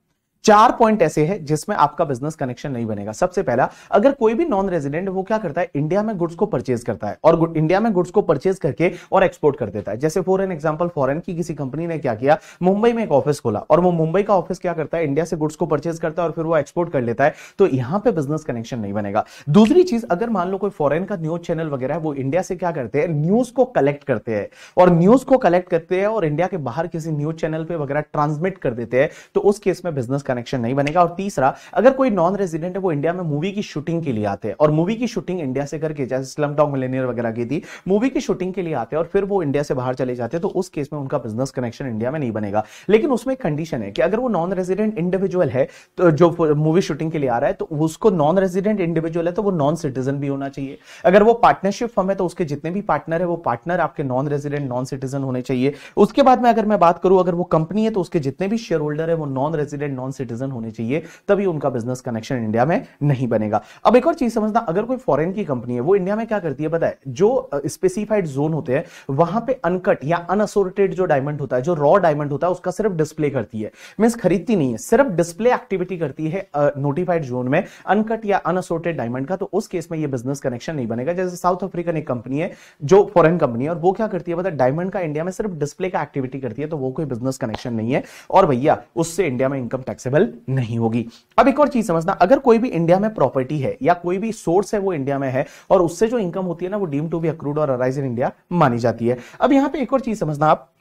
चार पॉइंट ऐसे हैं जिसमें आपका बिजनेस कनेक्शन नहीं बनेगा सबसे पहला अगर कोई भी नॉन रेजिडेंट वो क्या करता है इंडिया में गुड्स को परचेज करता है और इंडिया में गुड्स को परचेज करके और एक्सपोर्ट कर देता है जैसे फॉर एन एग्जाम्पल फॉरन की किसी कंपनी ने क्या किया मुंबई में एक ऑफिस खोला और वो मुंबई का ऑफिस क्या करता है इंडिया से गुड्स को परचेज करता है और फिर वो एक्सपोर्ट कर लेता है तो यहां पर बिजनेस कनेक्शन नहीं बनेगा दूसरी चीज अगर मान लो कोई फॉरन का न्यूज चैनल वगैरह है वो इंडिया से क्या करते हैं न्यूज को कलेक्ट करते हैं और न्यूज को कलेक्ट करते हैं और इंडिया के बाहर किसी न्यूज चैनल पर वगैरह ट्रांसमिट कर देते हैं तो उस केस में बिजनेस कनेक्शन नहीं बनेगा और तीसरा अगर कोई नॉन रेजिडेंट है वो इंडिया में मूवी की शूटिंग के लिए आते हैं और मूवी की शूटिंग इंडिया से करके जैसे स्लम डॉग मिलेनियर वगैरह की थी मूवी की शूटिंग के लिए आते हैं और फिर वो इंडिया से बाहर चले जाते हैं तो उस केस में उनका बिजनेस कनेक्शन इंडिया में नहीं बनेगा लेकिन उसमें कंडीशन है कि अगर वो नॉन रेजिडेंट इंडिविजुअल है तो जो मूवी शूटिंग के लिए आ रहा है तो उसको नॉन रेजिडेंट इंडिविजुअल है तो वो नॉन सिटीजन भी होना चाहिए अगर वो पार्टनरशिप फॉर्म है तो उसके जितने भी पार्टनर है वो पार्टनर आपके नॉन रेजिडेंट नॉन सिटीजन होने चाहिए उसके बाद में अगर मैं बात करूं अगर वो कंपनी है तो उसके जितने भी शेयर होल्डर है वो नॉन रेजिडेंट नॉन सिटीजन होने चाहिए तभी उनका बिजनेस कनेक्शन इंडिया में नहीं बनेगा अब एक और चीज समझना अगर कोई फॉरेन की कंपनी है वो इंडिया में क्या करती है बताए जो स्पेसिफाइड जोन होते हैं वहां पे अनकट या अनअसोर्टेड जो डायमंड होता है जो रॉ डायमंड होता है उसका सिर्फ डिस्प्ले करती है मीन खरीदती नहीं है सिर्फ डिस्प्ले एक्टिविटी करती है नोटिफाइड जोन में अनकट या अनअसोर्टेड डायमंड का तो उस केस में ये बिजनेस कनेक्शन नहीं बनेगा जैसे साउथ अफ्रीकन एक कंपनी है जो फॉरेन कंपनी है और वो क्या करती है पता डायमंड का इंडिया में सिर्फ डिस्प्ले का एक्टिविटी करती है तो वो कोई बिजनेस कनेक्शन नहीं है और भैया उससे इंडिया में इनकम टैक्स टैक्सेबल नहीं होगी अब एक और चीज समझना अगर कोई भी इंडिया में प्रॉपर्टी है या कोई भी सोर्स है वो इंडिया में है और उससे जो इनकम होती है ना वो डीम टू बी अक्रूड और अराइज इन इंडिया मानी जाती है अब यहां पे एक और चीज समझना आप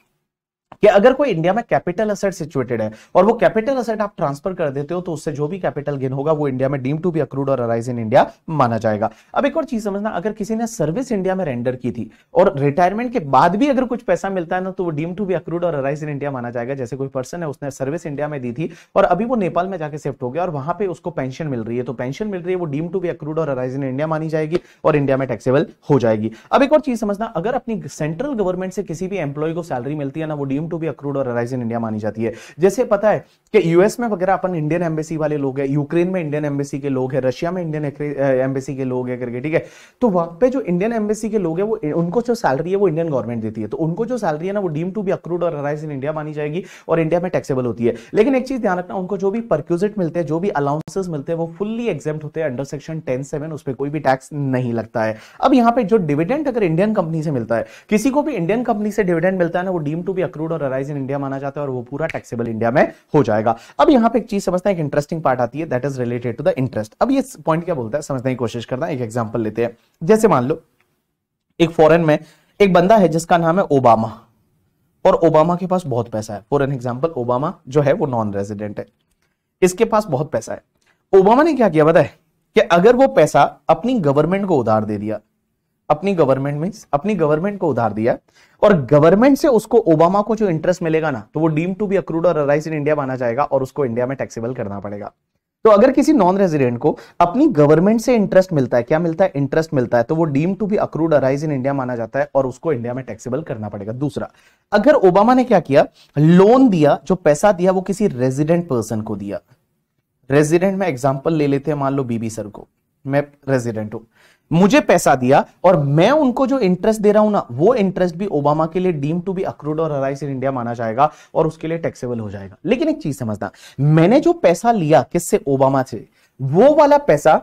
कि अगर कोई इंडिया में कैपिटल असेट सिचुएटेड है और वो कैपिटल असेट आप ट्रांसफर कर देते हो तो उससे जो भी कैपिटल गेन होगा वो इंडिया में डीम टू बी अक्रूड और अराइज इन इंडिया माना जाएगा अब एक और चीज समझना अगर किसी ने सर्विस इंडिया में रेंडर की थी और रिटायरमेंट के बाद भी अगर कुछ पैसा मिलता है ना तो वो डीम टू बी अक्रूड और अराइज इन इंडिया माना जाएगा जैसे कोई पर्सन है उसने सर्विस इंडिया में दी थी और अभी वो नेपाल में जाकर शिफ्ट हो गया और वहां पर उसको पेंशन मिल रही है तो पेंशन मिल रही है वो डीम टू बी अक्रूड और अराइज इन इंडिया मानी जाएगी और इंडिया में टैक्सेबल हो जाएगी अब एक और चीज समझना अगर अपनी सेंट्रल गवर्नमेंट से किसी भी एम्प्लॉय को सैलरी मिलती है ना वो डीम टू बी अक्रूड और अराइज इन इंडिया मानी जाती है जैसे पता है कि यूएस में वगैरह अपन इंडियन एम्बेसी वाले लोग हैं यूक्रेन में इंडियन एम्बेसी के लोग हैं रशिया में इंडियन एम्बेसी के लोग हैं करके ठीक है तो वहां पे जो इंडियन एम्बेसी के लोग हैं वो उनको जो सैलरी है वो इंडियन गवर्नमेंट देती है तो उनको जो सैलरी है ना वो डीम टू बी अक्रूड और अराइज इन इंडिया मानी जाएगी और इंडिया में टैक्सेबल होती है लेकिन एक चीज ध्यान रखना उनको जो भी परक्यूजिट मिलते हैं जो भी अलाउंसेस मिलते हैं वो फुल्ली एग्जाम होते हैं अंडर सेक्शन टेन सेवन उस पर कोई भी टैक्स नहीं लगता है अब यहाँ पे जो डिविडेंड अगर इंडियन कंपनी से मिलता है किसी को भी इंडियन कंपनी से डिविडेंड मिलता है ना वो डीम टू बी अक्रूड और अराइज इन इंडिया माना जाता है और वो पूरा टैक्सेबल इंडिया में हो जाएगा अब यहाँ पे एक चीज समझते हैं एक इंटरेस्टिंग पार्ट आती है that is related to the interest अब ये पॉइंट क्या बोलता है समझने की कोशिश करता है एक एग्जाम्पल लेते हैं जैसे मान लो एक फॉरन में एक बंदा है जिसका नाम है ओबामा और ओबामा के पास बहुत पैसा है फॉर एन एग्जाम्पल ओबामा जो है वो नॉन रेजिडेंट है इसके पास बहुत पैसा है ओबामा ने क्या किया बताए कि अगर वो पैसा अपनी गवर्नमेंट को उधार दे दिया अपनी गवर्नमेंट में अपनी गवर्नमेंट को उधार दिया और गवर्नमेंट से उसको ओबामा को जो इंटरेस्ट मिलेगा ना तो वो डीम टू बी अक्रूड और अराइज इन इंडिया माना जाएगा और उसको इंडिया में टैक्सेबल करना पड़ेगा तो अगर किसी नॉन रेजिडेंट को अपनी गवर्नमेंट से इंटरेस्ट मिलता है क्या मिलता है इंटरेस्ट मिलता है तो वो deem to be accrued arise in India माना जाता है और उसको इंडिया में टैक्सेबल करना पड़ेगा दूसरा अगर ओबामा ने क्या किया लोन दिया जो पैसा दिया वो किसी रेजिडेंट पर्सन को दिया रेजिडेंट में एग्जाम्पल ले लेते हैं मान लो बीबी सर को मैं रेजिडेंट हूं मुझे पैसा दिया और मैं उनको जो इंटरेस्ट दे रहा हूं ना वो इंटरेस्ट भी ओबामा के लिए डीम टू बी अक्रूड और अराइज इन इंडिया माना जाएगा और उसके लिए टैक्सेबल हो जाएगा लेकिन एक चीज समझना मैंने जो पैसा लिया किससे ओबामा से वो वाला पैसा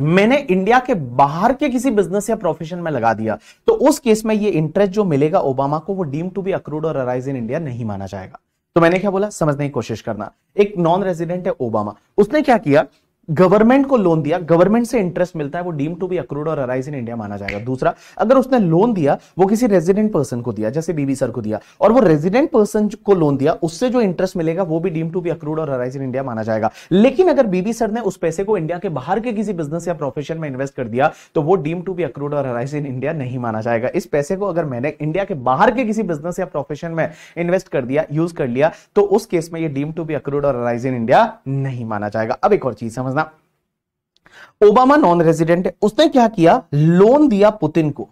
मैंने इंडिया के बाहर के किसी बिजनेस या प्रोफेशन में लगा दिया तो उस केस में ये इंटरेस्ट जो मिलेगा ओबामा को वो डीम टू बी अक्रूड और अराइज इन इंडिया नहीं माना जाएगा तो मैंने क्या बोला समझने की कोशिश करना एक नॉन रेजिडेंट है ओबामा उसने क्या किया गवर्नमेंट को लोन दिया गवर्नमेंट से इंटरेस्ट मिलता है वो डीम टू बी अक्रूड और अराइज इन इंडिया माना जाएगा दूसरा अगर उसने लोन दिया वो किसी रेजिडेंट पर्सन को दिया जैसे बीबी सर को दिया और वो रेजिडेंट पर्सन को लोन दिया उससे जो इंटरेस्ट मिलेगा वो भी डीम टू बी अक्रूड और अराइज इन इंडिया माना जाएगा लेकिन अगर बीबी सर ने उस पैसे को इंडिया के बाहर के किसी बिजनेस या प्रोफेशन में इन्वेस्ट कर दिया तो वो डीम टू बी अक्रूड और अराइज इन इंडिया नहीं माना जाएगा इस पैसे को अगर मैंने इंडिया के बाहर के किसी बिजनेस या प्रोफेशन में इन्वेस्ट कर दिया यूज कर लिया तो उस केस में ये डीम टू बी अक्रूड और अराइज इन इंडिया नहीं माना जाएगा अब एक और चीज समझना करना ओबामा नॉन रेजिडेंट है उसने क्या किया लोन दिया पुतिन को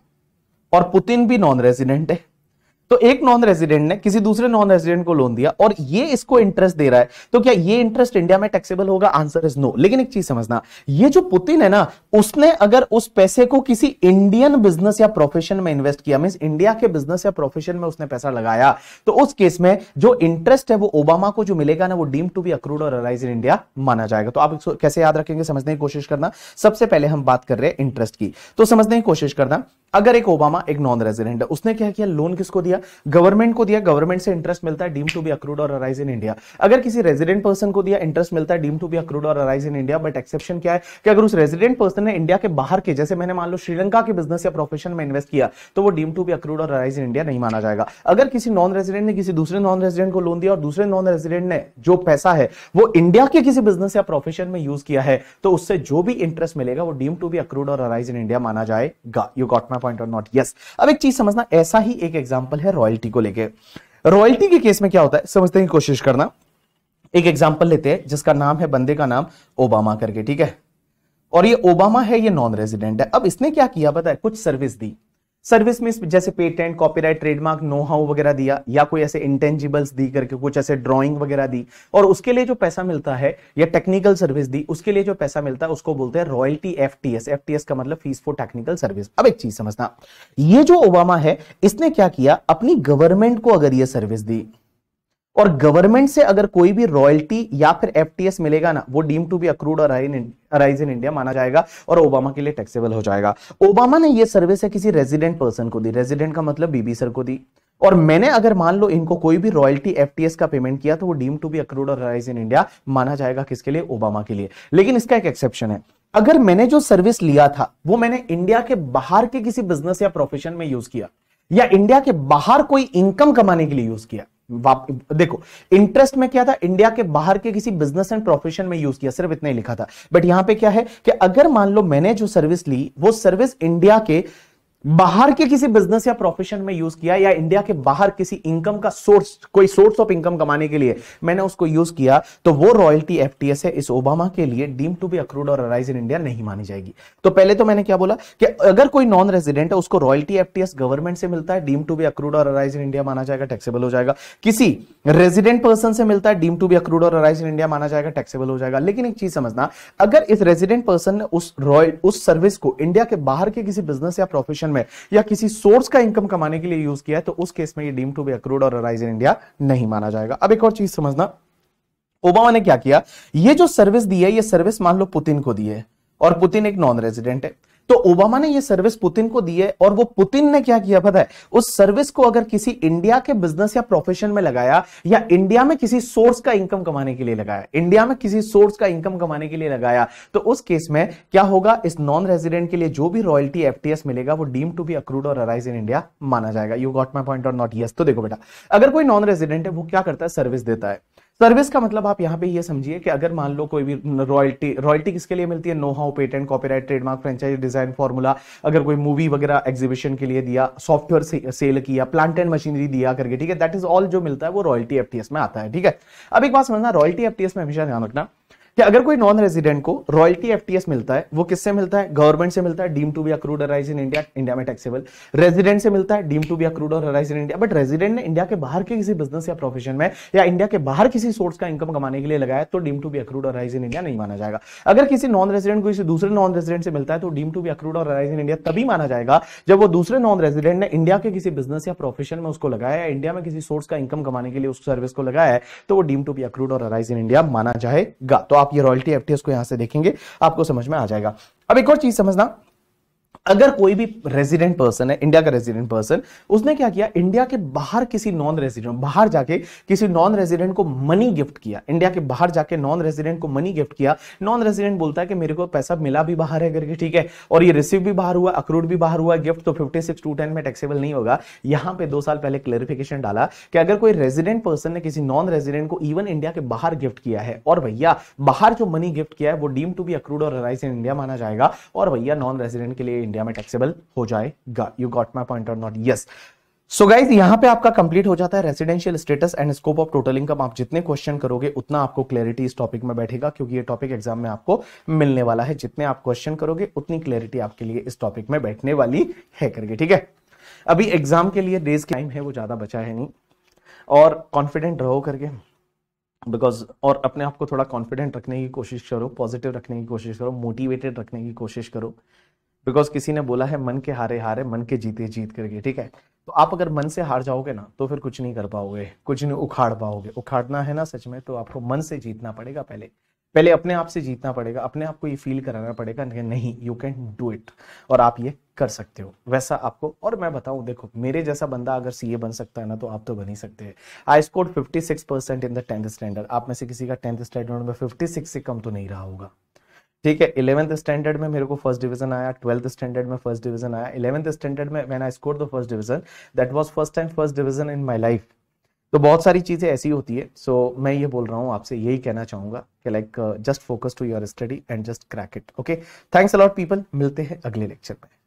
और पुतिन भी नॉन रेजिडेंट है तो एक नॉन रेजिडेंट ने किसी दूसरे नॉन रेजिडेंट को लोन दिया और ये इसको इंटरेस्ट दे रहा है तो क्या ये इंटरेस्ट इंडिया में टैक्सेबल होगा आंसर इज नो लेकिन एक चीज समझना ये जो पुतिन है ना उसने अगर उस पैसे को किसी इंडियन बिजनेस या प्रोफेशन में इन्वेस्ट किया मीन इंडिया के बिजनेस या प्रोफेशन में उसने पैसा लगाया तो उस केस में जो इंटरेस्ट है वो ओबामा को जो मिलेगा ना वो डीम टू बी अक्रूड और अराइज इन इंडिया माना जाएगा तो आप कैसे याद रखेंगे समझने की कोशिश करना सबसे पहले हम बात कर रहे हैं इंटरेस्ट की तो समझने की कोशिश करना अगर एक ओबामा एक नॉन रेजिडेंट है उसने क्या किया लोन किसको दिया गवर्नमेंट को दिया गवर्नमेंट से इंटरेस्ट मिलता है डीम टू बी अक्रूड और अराइज इन इंडिया अगर किसी रेजिडेंट पर्सन को दिया इंटरेस्ट मिलता है डीम टू बी अक्रूड और arise in India but exception क्या है कि अगर उस रेजिडेंट पर्सन ने इंडिया के बाहर के जैसे मैंने मान लो श्रीलंका के बिजनेस या प्रोफेशन में इन्वेस्ट किया तो वो डीम टू बी अक्रूड और अराइज इन इंडिया नहीं माना जाएगा अगर किसी नॉन रेजिडेंट ने किसी दूसरे नॉन रेजिडेंट को लोन दिया और दूसरे नॉन रेजिडेंट ने जो पैसा है वो इंडिया के किसी बिजनेस या प्रोफेशन में यूज किया है तो उससे जो भी इंटरेस्ट मिलेगा वो डीम टू बी अक्रूड और अराइज इन इंडिया माना जाएगा यू गॉट माई पॉइंट और नॉट यस अब एक चीज समझना ऐसा ही एक एग्जाम्पल है रॉयल्टी को लेकर रॉयल्टी के केस में क्या होता है समझने की कोशिश करना एक एग्जाम्पल लेते हैं जिसका नाम है बंदे का नाम ओबामा करके ठीक है और ये ओबामा है ये नॉन रेजिडेंट है अब इसने क्या किया पता है कुछ सर्विस दी सर्विस में जैसे patent copyright trademark know how वगैरह दिया या कोई ऐसे इंटेंजिबल्स दी करके कुछ ऐसे ड्राइंग वगैरह दी और उसके लिए जो पैसा मिलता है या टेक्निकल सर्विस दी उसके लिए जो पैसा मिलता है उसको बोलते हैं रॉयल्टी एफटीएस एफटीएस का मतलब फीस फॉर टेक्निकल सर्विस अब एक चीज समझना ये जो ओबामा है इसने क्या किया अपनी गवर्नमेंट को अगर ये सर्विस दी और गवर्नमेंट से अगर कोई भी रॉयल्टी या फिर एफ मिलेगा ना वो deem to be accrued arise in India माना जाएगा और ओबामा के लिए टैक्सेबल हो जाएगा ओबामा ने ये सर्विस है किसी रेजिडेंट पर्सन को दी रेजिडेंट का मतलब बीबी सर को दी और मैंने अगर मान लो इनको कोई भी रॉयल्टी एफ का पेमेंट किया तो वो डीम टू बी अक्रूड और राइज इन इंडिया माना जाएगा किसके लिए ओबामा के लिए लेकिन इसका एक एक्सेप्शन है अगर मैंने जो सर्विस लिया था वो मैंने इंडिया के बाहर के किसी बिजनेस या प्रोफेशन में यूज किया या इंडिया के बाहर कोई इनकम कमाने के लिए यूज किया देखो इंटरेस्ट में क्या था इंडिया के बाहर के किसी बिजनेस एंड प्रोफेशन में यूज किया सिर्फ इतना ही लिखा था बट यहां पे क्या है कि अगर मान लो मैंने जो सर्विस ली वो सर्विस इंडिया के बाहर के किसी बिजनेस या प्रोफेशन में यूज किया या इंडिया के बाहर किसी इनकम का सोर्स कोई सोर्स ऑफ इनकम कमाने के लिए मैंने उसको यूज किया तो वो रॉयल्टी एफटीएस है इस ओबामा के लिए डीम टू बी अक्रूड और अराइज इन इंडिया नहीं मानी जाएगी तो पहले तो मैंने क्या बोला कि अगर कोई नॉन रेजिडेंट है उसको रॉयल्टी एफ गवर्नमेंट से मिलता है डीम टू बी अक्रूड और अराइज इन इंडिया माना जाएगा टैक्सेबल हो जाएगा किसी रेजिडेंट पर्सन से मिलता है डीम टू बी अक्रूड और अराइज इन इंडिया माना जाएगा टैक्सेबल हो जाएगा लेकिन एक चीज समझना अगर इस रेजिडेंट पर्सन ने उस रॉयल उस सर्विस को इंडिया के बाहर के किसी बिजनेस या प्रोफेशन ट्रांजेक्शन में या किसी सोर्स का इनकम कमाने के लिए यूज किया है तो उस केस में ये डीम टू बी अक्रूड और अराइज इन इंडिया नहीं माना जाएगा अब एक और चीज समझना ओबामा ने क्या किया ये जो सर्विस दी है ये सर्विस मान लो पुतिन को दी है और पुतिन एक नॉन रेजिडेंट है तो ओबामा ने ये सर्विस पुतिन को दी है और वो पुतिन ने क्या किया पता है उस सर्विस को अगर किसी इंडिया के बिजनेस या प्रोफेशन में लगाया या इंडिया में किसी सोर्स का इनकम कमाने के लिए लगाया इंडिया में किसी सोर्स का इनकम कमाने के लिए लगाया तो उस केस में क्या होगा इस नॉन रेजिडेंट के लिए जो भी रॉयल्टी एफटीएस मिलेगा वो डीम टू बी अक्रूड और अराइज इन इंडिया माना जाएगा यू गॉट माई पॉइंट और नॉट यस तो देखो बेटा अगर कोई नॉन रेजिडेंट है वो क्या करता है सर्विस देता है सर्विस का मतलब आप यहाँ पे ये यह समझिए कि अगर मान लो कोई भी रॉयल्टी रॉयल्टी किसके लिए मिलती है know how patent copyright trademark franchise design formula अगर कोई मूवी वगैरह एग्जीबिशन के लिए दिया सॉफ्टवेयर से, सेल किया प्लांट एंड मशीनरी दिया करके ठीक है दैट इज ऑल जो मिलता है वो रॉयल्टी एफ में आता है ठीक है अब एक बात समझना रॉयल्टी एफटीएस में हमेशा ध्यान रखना कि अगर कोई नॉन रेजिडेंट को रॉयल्टी एफ मिलता है वो किससे मिलता है गवर्नमेंट से मिलता है deem to be accrued arise in India India में टैक्सेबल रेजिडेंट से मिलता है डीम टू बी अक्रूड और arise in India but resident ने इंडिया के बाहर के किसी बिजनेस या प्रोफेशन में या इंडिया के बाहर किसी सोर्स का इनकम कमाने के लिए लगाया तो डीम टू बी अक्रूड और अराइज इन इंडिया नहीं माना जाएगा अगर किसी नॉन रेजिडेंट को किसी दूसरे नॉन रेजिडेंट से मिलता है तो डीम टू बी अक्रूड और अराइज इन इंडिया तभी माना जाएगा जब वो दूसरे नॉन रेजिडेंट ने इंडिया के किसी बिजनेस या प्रोफेशन में उसको लगाया इंडिया में किसी सोर्स का इनकम कमाने के लिए उस सर्विस को लगाया है तो वो डीम टू बी अक्रूड और अराइज इन इंडिया माना जाएगा तो आप आप ये रॉयल्टी एफ को यहां से देखेंगे आपको समझ में आ जाएगा अब एक और चीज समझना अगर कोई भी रेजिडेंट पर्सन है इंडिया का रेजिडेंट पर्सन उसने क्या किया इंडिया के बाहर किसी नॉन रेजिडेंट बाहर जाके किसी नॉन रेजिडेंट को मनी गिफ्ट किया इंडिया के बाहर जाके नॉन रेजिडेंट को मनी गिफ्ट किया नॉन रेजिडेंट बोलता है कि मेरे को पैसा मिला भी बाहर है करके ठीक है और ये रिसीव भी बाहर हुआ अक्रूड भी बाहर हुआ गिफ्ट तो फिफ्टी सिक्स टू टेन में टैक्सेबल नहीं होगा यहां पर दो साल पहले क्लेरिफिकेशन डाला कि अगर कोई रेजिडेंट पर्सन ने किसी नॉन रेजिडेंट को इवन इंडिया के बाहर गिफ्ट किया है और भैया बाहर जो मनी गिफ्ट किया है वो डीम टू बी अक्रूड और अराइज इन इंडिया माना जाएगा और भैया नॉन रेजिडेंट के लिए इंडिया में टैक्सेबल हो जाएगा यू गॉट माई पॉइंट और नॉट यस सो गाइज यहाँ पे आपका कंप्लीट हो जाता है residential status and scope of total income आप जितने क्वेश्चन करोगे उतना आपको क्लैरिटी इस टॉपिक में बैठेगा क्योंकि ये टॉपिक एग्जाम में आपको मिलने वाला है जितने आप क्वेश्चन करोगे उतनी क्लैरिटी आपके लिए इस टॉपिक में बैठने वाली है करके ठीक है अभी एग्जाम के लिए डेज की टाइम है वो ज्यादा बचा है नहीं और कॉन्फिडेंट रहो करके बिकॉज और अपने आप को थोड़ा कॉन्फिडेंट रखने की कोशिश करो पॉजिटिव रखने की कोशिश करो मोटिवेटेड रखने की कोशिश करो बिकॉज किसी ने बोला है मन के हारे हारे मन के जीते जीत करके ठीक है तो आप अगर मन से हार जाओगे ना तो फिर कुछ नहीं कर पाओगे कुछ नहीं उखाड़ पाओगे उखाड़ना है ना सच में तो आपको मन से जीतना पड़ेगा पहले पहले अपने आप से जीतना पड़ेगा अपने आप को ये फील कराना पड़ेगा नहीं यू कैन डू इट और आप ये कर सकते हो वैसा आपको और मैं बताऊं देखो मेरे जैसा बंदा अगर सीए बन सकता है ना तो आप तो बन ही सकते हैं I score 56 percent in the tenth standard आप में से किसी का टेंथ स्टैंडर्ड में 56 से कम तो नहीं रहा होगा ठीक है इलेवंथ स्टैंडर्ड में मेरे को फर्स्ट डिवीजन आया ट्वेल्थ स्टैंडर्ड में फर्स्ट डिवीजन आया इलेवंथ स्टैंडर्ड में when I score the first division that was first time first division in my life तो बहुत सारी चीज़ें ऐसी होती है सो so, मैं ये बोल रहा हूँ आपसे यही कहना चाहूंगा कि like just focus to your study and just crack it okay thanks a lot people मिलते हैं अगले लेक्चर में